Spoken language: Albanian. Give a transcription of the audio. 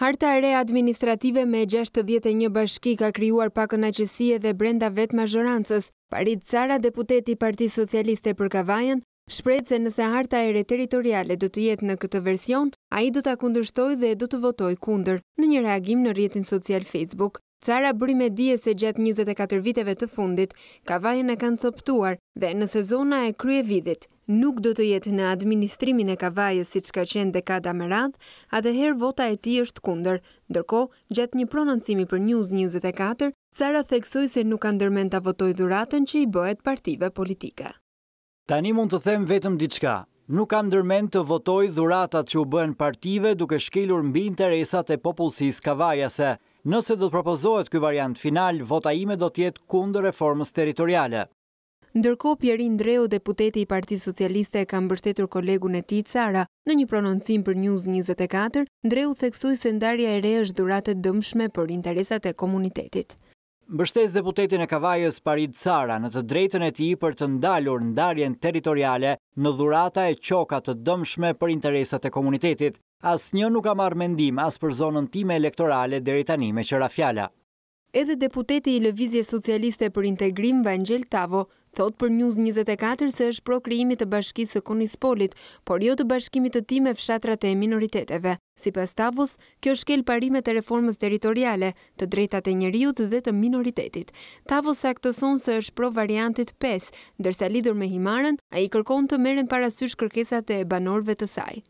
Harta e re administrative me 61 bashki ka kryuar pakën aqësie dhe brenda vetë mazhorancës. Parit Cara, deputeti Parti Socialiste për Kavajën, shprejt se nëse harta e re teritoriale du të jetë në këtë version, a i du të dhe du të votoj kunder në një reagim në rjetin social Facebook. Cara bëri me dje se gjatë 24 viteve të fundit, kavajën e kanë coptuar dhe në sezona e krye vidit, nuk do të jetë në administrimin e kavajës si që ka qenë dekada më radhë, atëherë vota e ti është kunder, ndërko gjatë një prononcimi për News 24, Cara theksoj se nuk kanë dërmen të votoj dhuratën që i bëhet partive politika. Tani mund të them vetëm diçka, nuk kam dërmen të votoj dhuratat që u bëhen partive duke shkelur mbi interesat e popullësis Kavajase. Nëse do të propozohet këj variant final, vota ime do tjetë kundë reformës teritoriale. Ndërko, Pjerin Dreu, deputeti i Parti Socialiste, kam bështetur kolegun e ti, Cara, në një prononcim për News 24, Dreu theksuj se ndarja e re është duratet dëmshme për interesat e komunitetit. Bështes deputetin e Kavajës Parit Cara në të drejtën e ti për të ndalur ndarjen teritoriale në dhurata e qoka të dëmshme për interesat e komunitetit. Asë një nuk ka marrë mendim asë për zonën time elektorale dhe rritanime me qëra Edhe deputeti i Lëvizje Socialiste për Integrim, Vangel Tavo, thot për njuz 24 se është pro kriimit të bashkisë së Konispolit, por jo të bashkimit të ti me fshatrat e minoriteteve. Si pas Tavos, kjo shkel parimet e reformës teritoriale, të drejtat e njëriut dhe të minoritetit. Tavos aktëson se është pro variantit 5, dërsa lidur me himaren, a i kërkon të meren parasysh kërkesat e banorve të saj.